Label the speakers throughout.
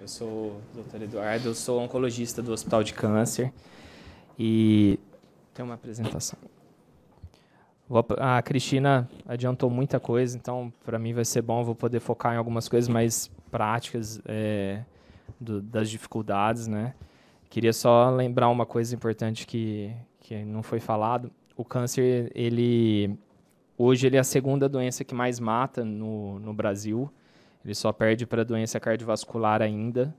Speaker 1: Eu sou o Dr. Eduardo, eu sou oncologista do Hospital de Câncer e tem uma apresentação. A Cristina adiantou muita coisa, então para mim vai ser bom, vou poder focar em algumas coisas mais práticas é, do, das dificuldades, né? Queria só lembrar uma coisa importante que, que não foi falado. O câncer, ele hoje ele é a segunda doença que mais mata no, no Brasil. Ele só perde para doença cardiovascular ainda,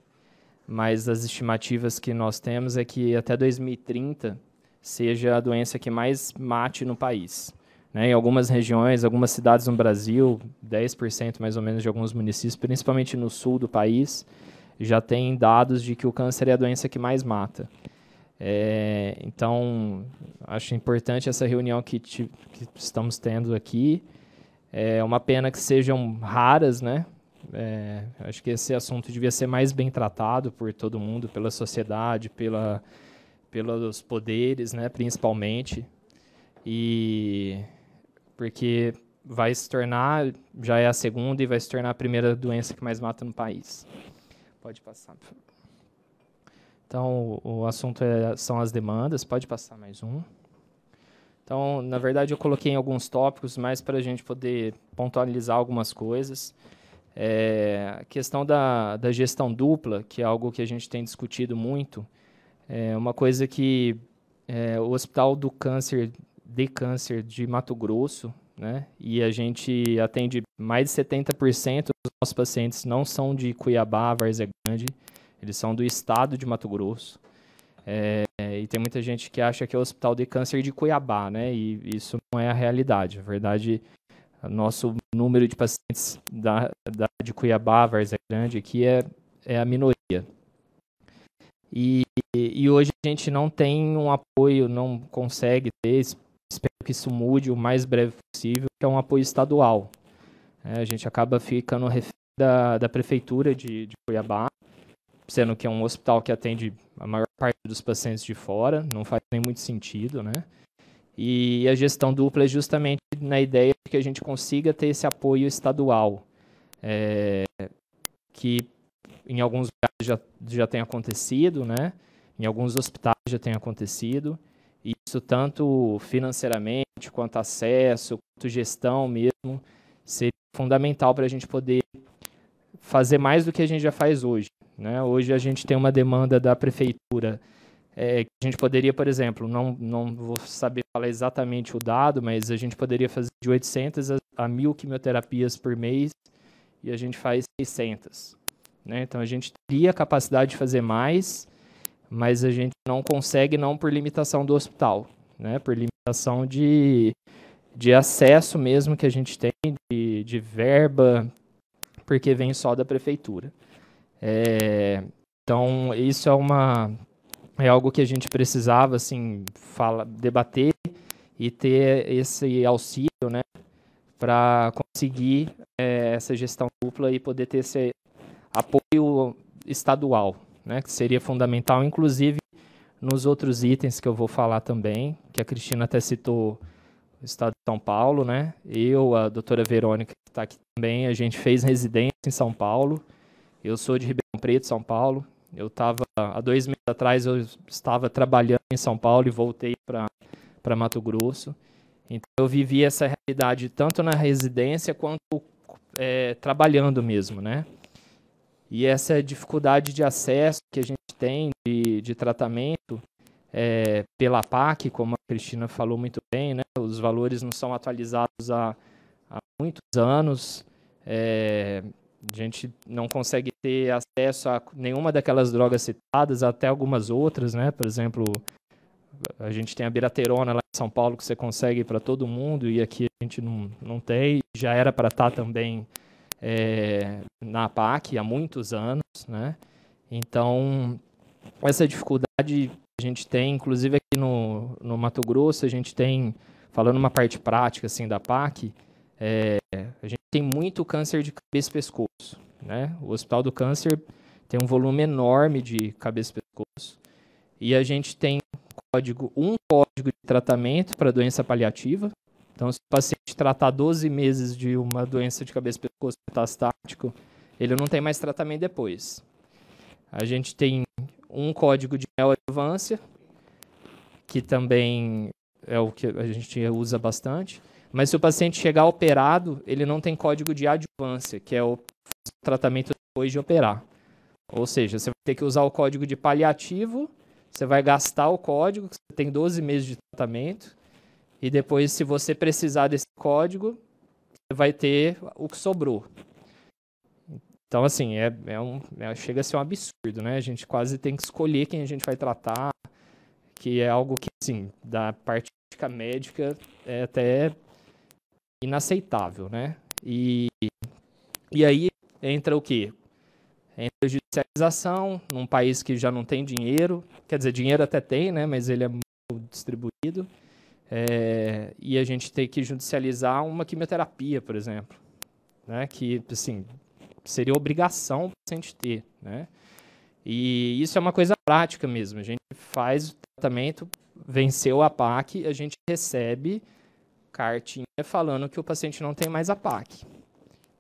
Speaker 1: mas as estimativas que nós temos é que até 2030 seja a doença que mais mate no país. Né? Em algumas regiões, algumas cidades no Brasil, 10% mais ou menos de alguns municípios, principalmente no sul do país, já tem dados de que o câncer é a doença que mais mata. É, então, acho importante essa reunião que, te, que, estamos tendo aqui. É uma pena que sejam raras, né? É, acho que esse assunto devia ser mais bem tratado por todo mundo, pela sociedade, pela, pelos poderes, né, principalmente. E porque vai se tornar, já é a segunda e vai se tornar a primeira doença que mais mata no país. Pode passar, Então, o assunto é, são as demandas. Pode passar mais um. Então, na verdade, eu coloquei alguns tópicos, mais para a gente poder pontualizar algumas coisas. É, a questão da, da gestão dupla, que é algo que a gente tem discutido muito, é uma coisa que é, o Hospital do Câncer de Câncer de Mato Grosso, né, e a gente atende mais de 70% dos nossos pacientes não são de Cuiabá, Várzea Grande, eles são do estado de Mato Grosso. É, e tem muita gente que acha que é o Hospital de Câncer de Cuiabá, né? E isso não é a realidade. A verdade, nosso número de pacientes da, da de Cuiabá, Varza Grande, aqui é, é a minoria. E, e hoje a gente não tem um apoio, não consegue ter, espero que isso mude o mais breve possível, que é um apoio estadual. É, a gente acaba ficando refém da, da prefeitura de, de Cuiabá, sendo que é um hospital que atende a maior parte dos pacientes de fora, não faz nem muito sentido, né? E a gestão dupla é justamente na ideia de que a gente consiga ter esse apoio estadual, é, que em alguns lugares já, já tem acontecido, né? em alguns hospitais já tem acontecido, e isso tanto financeiramente, quanto acesso, quanto gestão mesmo, seria fundamental para a gente poder fazer mais do que a gente já faz hoje. Né? Hoje a gente tem uma demanda da prefeitura é, a gente poderia, por exemplo, não, não vou saber falar exatamente o dado, mas a gente poderia fazer de 800 a, a 1.000 quimioterapias por mês e a gente faz 600. Né? Então, a gente teria capacidade de fazer mais, mas a gente não consegue não por limitação do hospital, né? por limitação de, de acesso mesmo que a gente tem, de, de verba, porque vem só da prefeitura. É, então, isso é uma é algo que a gente precisava assim fala, debater e ter esse auxílio, né, para conseguir é, essa gestão dupla e poder ter esse apoio estadual, né, que seria fundamental, inclusive nos outros itens que eu vou falar também, que a Cristina até citou o estado de São Paulo, né? Eu, a doutora Verônica, que está aqui também, a gente fez residência em São Paulo. Eu sou de Ribeirão Preto, São Paulo. Eu estava, há dois meses atrás, eu estava trabalhando em São Paulo e voltei para Mato Grosso. Então, eu vivi essa realidade tanto na residência quanto é, trabalhando mesmo, né? E essa dificuldade de acesso que a gente tem de, de tratamento é, pela PAC, como a Cristina falou muito bem, né? os valores não são atualizados há, há muitos anos. É, a gente não consegue ter acesso a nenhuma daquelas drogas citadas, até algumas outras, né? Por exemplo, a gente tem a biraterona lá em São Paulo que você consegue para todo mundo e aqui a gente não, não tem. Já era para estar tá também é, na PAC há muitos anos, né? Então, essa dificuldade a gente tem, inclusive aqui no, no Mato Grosso, a gente tem, falando uma parte prática assim da PAC, é, tem muito câncer de cabeça e pescoço. Né? O Hospital do Câncer tem um volume enorme de cabeça e pescoço. E a gente tem código, um código de tratamento para doença paliativa. Então, se o paciente tratar 12 meses de uma doença de cabeça e pescoço metastático, ele não tem mais tratamento depois. A gente tem um código de neoadjuvância, que também é o que a gente usa bastante. Mas se o paciente chegar operado, ele não tem código de adjuvância, que é o tratamento depois de operar. Ou seja, você vai ter que usar o código de paliativo, você vai gastar o código, que você tem 12 meses de tratamento, e depois, se você precisar desse código, você vai ter o que sobrou. Então, assim, é, é um, é, chega a ser um absurdo, né? A gente quase tem que escolher quem a gente vai tratar, que é algo que, assim, da parte médica é até inaceitável, né? E, e aí entra o quê? Entra a judicialização num país que já não tem dinheiro, quer dizer, dinheiro até tem, né? Mas ele é muito distribuído. É, e a gente tem que judicializar uma quimioterapia, por exemplo, né? Que, assim, seria obrigação o paciente ter, né? E isso é uma coisa prática mesmo. A gente faz o tratamento, venceu a PAC, a gente recebe cartinha falando que o paciente não tem mais PAC.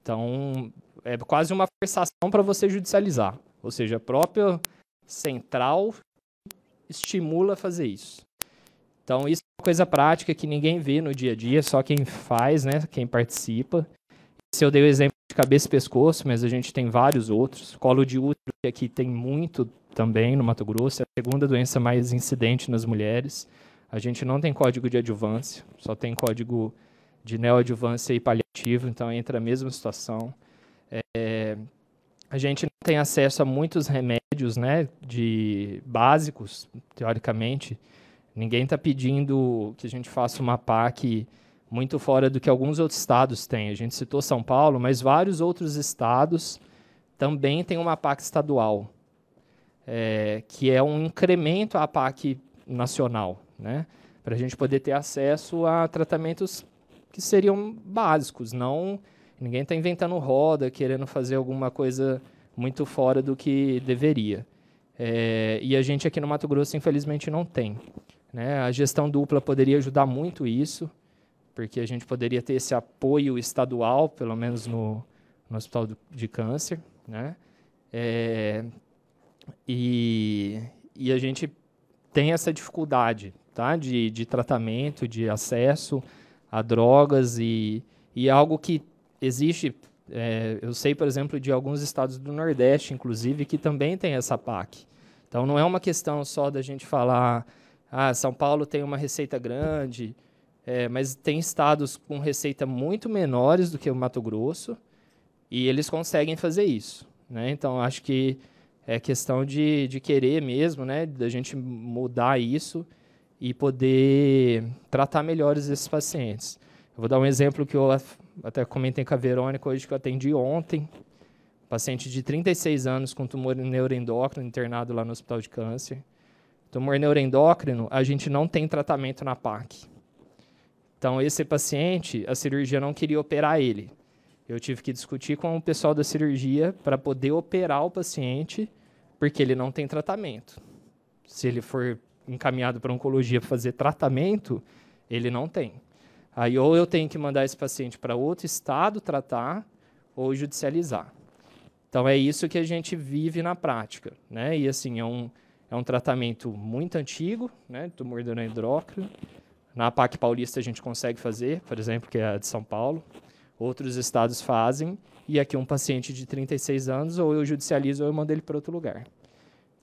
Speaker 1: Então, é quase uma forçação para você judicializar. Ou seja, a própria central estimula a fazer isso. Então, isso é uma coisa prática que ninguém vê no dia a dia, só quem faz, né, quem participa. Se eu dei o exemplo de cabeça e pescoço, mas a gente tem vários outros. Colo de útero, que aqui tem muito também no Mato Grosso, é a segunda doença mais incidente nas mulheres. A gente não tem código de adjuvância, só tem código de neoadjuvância e paliativo, então entra a mesma situação. É, a gente não tem acesso a muitos remédios né, de básicos, teoricamente. Ninguém está pedindo que a gente faça uma PAC muito fora do que alguns outros estados têm. A gente citou São Paulo, mas vários outros estados também têm uma PAC estadual, é, que é um incremento à PAC nacional né? para a gente poder ter acesso a tratamentos que seriam básicos, não ninguém está inventando roda, querendo fazer alguma coisa muito fora do que deveria. É, e a gente aqui no Mato Grosso, infelizmente, não tem. Né? A gestão dupla poderia ajudar muito isso, porque a gente poderia ter esse apoio estadual, pelo menos no, no Hospital do, de Câncer. Né? É, e, e a gente tem essa dificuldade tá? de, de tratamento, de acesso a drogas e, e é algo que existe. É, eu sei, por exemplo, de alguns estados do Nordeste, inclusive, que também tem essa PAC. Então, não é uma questão só da gente falar, ah, São Paulo tem uma receita grande, é, mas tem estados com receita muito menores do que o Mato Grosso e eles conseguem fazer isso. Né? Então, acho que é questão de, de querer mesmo, né, da gente mudar isso e poder tratar melhores esses pacientes. Eu vou dar um exemplo que eu até comentei com a Verônica hoje, que eu atendi ontem. paciente de 36 anos com tumor neuroendócrino internado lá no Hospital de Câncer. Tumor neuroendócrino, a gente não tem tratamento na PAC. Então, esse paciente, a cirurgia não queria operar ele. Eu tive que discutir com o pessoal da cirurgia para poder operar o paciente, porque ele não tem tratamento. Se ele for encaminhado para oncologia para fazer tratamento, ele não tem. Aí ou eu tenho que mandar esse paciente para outro estado tratar ou judicializar. Então é isso que a gente vive na prática, né? E assim é um é um tratamento muito antigo, né? Tumor de endócrino. Na PAC paulista a gente consegue fazer, por exemplo, que é a de São Paulo. Outros estados fazem. E aqui um paciente de 36 anos, ou eu judicializo ou eu mando ele para outro lugar.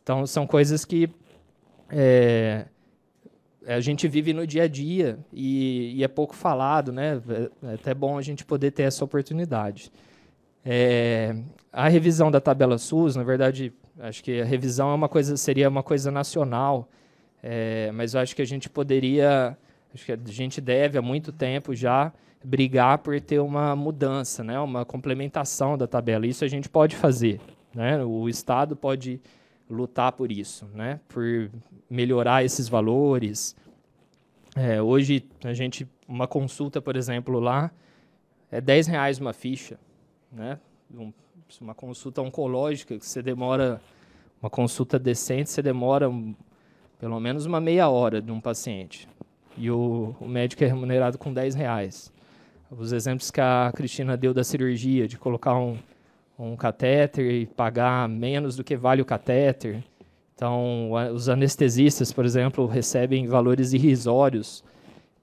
Speaker 1: Então são coisas que é, é, a gente vive no dia a dia e, e, é pouco falado, né? É, é até bom a gente poder ter essa oportunidade. É, a revisão da tabela SUS, na verdade, acho que a revisão é uma coisa, seria uma coisa nacional, é, mas eu acho que a gente poderia, acho que a gente deve há muito tempo já brigar por ter uma mudança, né? Uma complementação da tabela. Isso a gente pode fazer, né? O Estado pode lutar por isso, né? por melhorar esses valores. É, hoje, a gente, uma consulta, por exemplo, lá, é dez reais uma ficha. Né? Um, uma consulta oncológica, que você demora, uma consulta decente, você demora um, pelo menos uma meia hora de um paciente. E o, o médico é remunerado com dez reais. Os exemplos que a Cristina deu da cirurgia, de colocar um, um catéter e pagar menos do que vale o catéter. Então, os anestesistas, por exemplo, recebem valores irrisórios.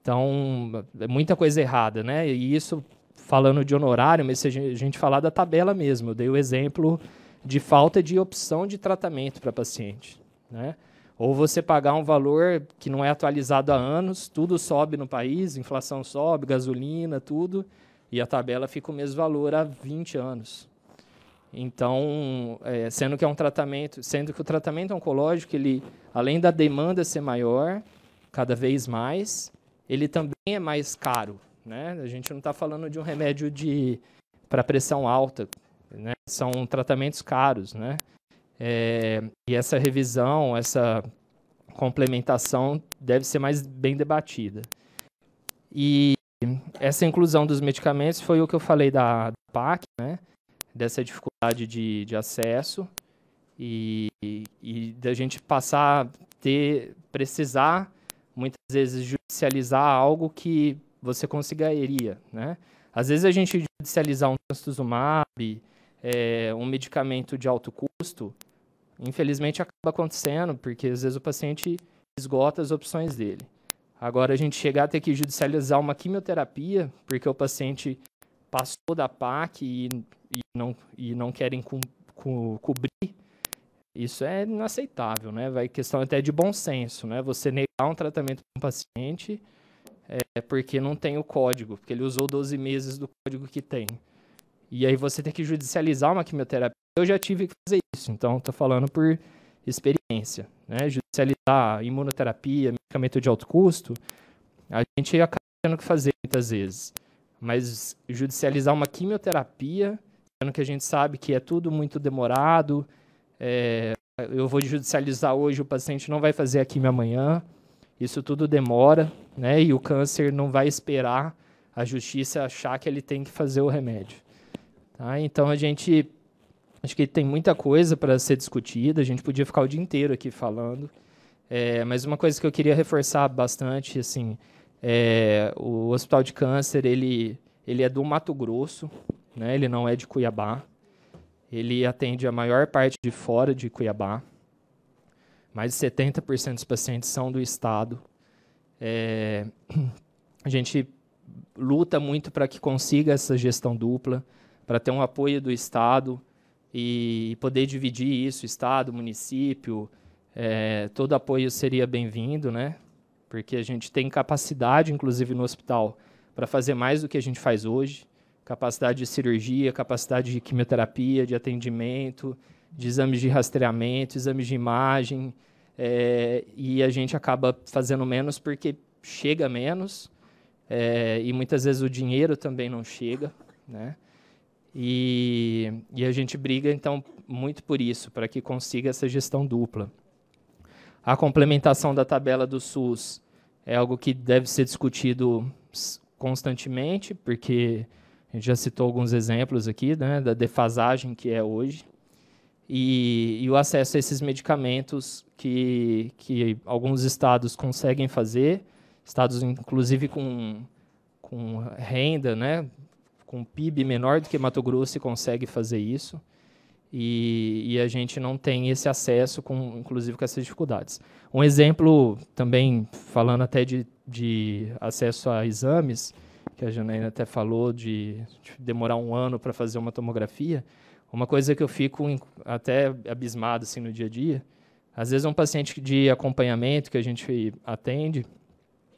Speaker 1: Então, é muita coisa errada, né? E isso falando de honorário, mas se a gente falar da tabela mesmo, eu dei o exemplo de falta de opção de tratamento para paciente, né? Ou você pagar um valor que não é atualizado há anos, tudo sobe no país, inflação sobe, gasolina, tudo, e a tabela fica o mesmo valor há 20 anos. Então, é, sendo que é um tratamento, sendo que o tratamento oncológico, ele, além da demanda ser maior, cada vez mais, ele também é mais caro, né? A gente não está falando de um remédio de para pressão alta, né? São tratamentos caros, né? É, e essa revisão, essa complementação deve ser mais bem debatida. E essa inclusão dos medicamentos foi o que eu falei da, da PAC, né? dessa dificuldade de, de acesso e, e, e da gente passar ter precisar muitas vezes judicializar algo que você conseguiria, né? Às vezes a gente judicializar um trastuzumab, é, um medicamento de alto custo, infelizmente acaba acontecendo, porque às vezes o paciente esgota as opções dele. Agora a gente chegar a ter que judicializar uma quimioterapia, porque o paciente passou da PAC e e não, e não querem co co cobrir, isso é inaceitável, né? Vai questão até de bom senso, né? Você negar um tratamento para um paciente é porque não tem o código, porque ele usou 12 meses do código que tem. E aí você tem que judicializar uma quimioterapia. Eu já tive que fazer isso, então estou falando por experiência, né? Judicializar imunoterapia, medicamento de alto custo, a gente acaba tendo que fazer muitas vezes. Mas judicializar uma quimioterapia ano que a gente sabe que é tudo muito demorado. É, eu vou judicializar hoje, o paciente não vai fazer aqui minha amanhã. Isso tudo demora, né? E o câncer não vai esperar a justiça achar que ele tem que fazer o remédio. Tá? Então a gente acho que tem muita coisa para ser discutida. A gente podia ficar o dia inteiro aqui falando. É, mas uma coisa que eu queria reforçar bastante, assim, é, o Hospital de Câncer ele ele é do Mato Grosso, né? Ele não é de Cuiabá. Ele atende a maior parte de fora de Cuiabá. Mais de 70% dos pacientes são do estado. É, a gente luta muito para que consiga essa gestão dupla, para ter um apoio do estado e poder dividir isso, estado, município, é, todo apoio seria bem-vindo, né? Porque a gente tem capacidade, inclusive no hospital, para fazer mais do que a gente faz hoje capacidade de cirurgia, capacidade de quimioterapia, de atendimento, de exames de rastreamento, exames de imagem, é, e a gente acaba fazendo menos porque chega menos, é, e muitas vezes o dinheiro também não chega, né? E, e a gente briga, então, muito por isso, para que consiga essa gestão dupla. A complementação da tabela do SUS é algo que deve ser discutido constantemente, porque a gente já citou alguns exemplos aqui né, da defasagem que é hoje e, e o acesso a esses medicamentos que, que alguns estados conseguem fazer, estados inclusive com, com renda, né, com PIB menor do que Mato Grosso consegue fazer isso. E, e, a gente não tem esse acesso, com, inclusive com essas dificuldades. Um exemplo, também falando até de, de acesso a exames, que a Janaína até falou de, de demorar um ano para fazer uma tomografia, uma coisa que eu fico até abismado assim no dia a dia, às vezes um paciente de acompanhamento que a gente atende,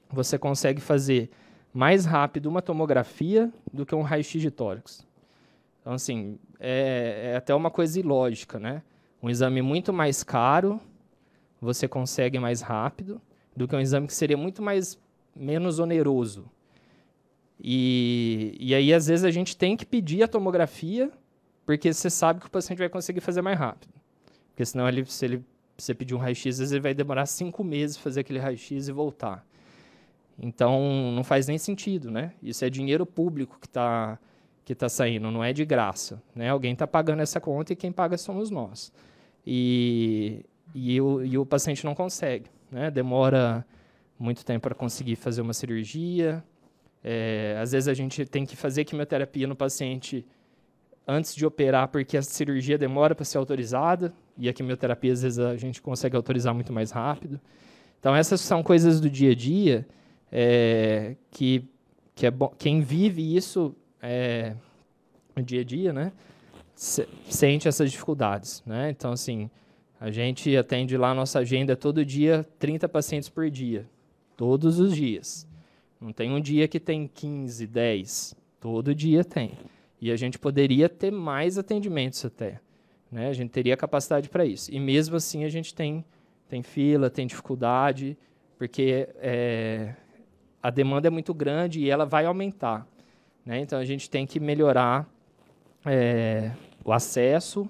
Speaker 1: você consegue fazer mais rápido uma tomografia do que um raio-x de tórax. Então, assim, é, é até uma coisa ilógica, né? Um exame muito mais caro, você consegue mais rápido, do que um exame que seria muito mais menos oneroso. E, e aí, às vezes, a gente tem que pedir a tomografia, porque você sabe que o paciente vai conseguir fazer mais rápido. Porque senão, ele, se ele, você pedir um raio-x, às vezes ele vai demorar cinco meses fazer aquele raio-x e voltar. Então, não faz nem sentido, né? Isso é dinheiro público que está que tá saindo, não é de graça. Né? Alguém está pagando essa conta e quem paga somos nós. E, e, o, e o paciente não consegue. Né? Demora muito tempo para conseguir fazer uma cirurgia, é, às vezes a gente tem que fazer quimioterapia no paciente antes de operar, porque a cirurgia demora para ser autorizada, e a quimioterapia às vezes a gente consegue autorizar muito mais rápido. Então, essas são coisas do dia a dia é, que, que é bom, quem vive isso é, no dia a dia, né, sente essas dificuldades. Né? Então, assim, a gente atende lá, nossa agenda é todo dia, 30 pacientes por dia, todos os dias. Não tem um dia que tem 15, 10. Todo dia tem. E a gente poderia ter mais atendimentos até. Né? A gente teria capacidade para isso. E mesmo assim a gente tem, tem fila, tem dificuldade, porque é, a demanda é muito grande e ela vai aumentar. Né? Então a gente tem que melhorar é, o acesso,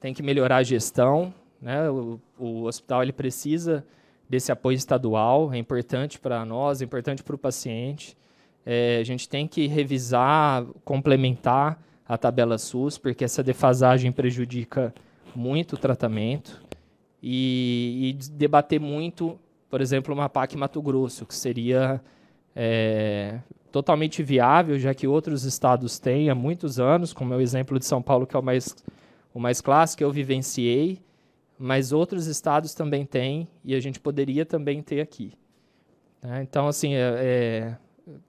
Speaker 1: tem que melhorar a gestão. Né? O, o hospital ele precisa desse apoio estadual, é importante para nós, é importante para o paciente. É, a gente tem que revisar, complementar a tabela SUS, porque essa defasagem prejudica muito o tratamento. E, e debater muito, por exemplo, uma PAC Mato Grosso, que seria é, totalmente viável, já que outros estados têm há muitos anos, como é o exemplo de São Paulo, que é o mais, o mais clássico, eu vivenciei mas outros estados também têm e a gente poderia também ter aqui. Né? Então, assim, é, é,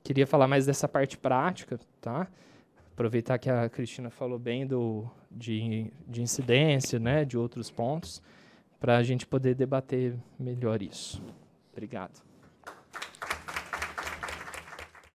Speaker 1: queria falar mais dessa parte prática, tá? Aproveitar que a Cristina falou bem do, de, de incidência, né, de outros pontos, para a gente poder debater melhor isso. Obrigado.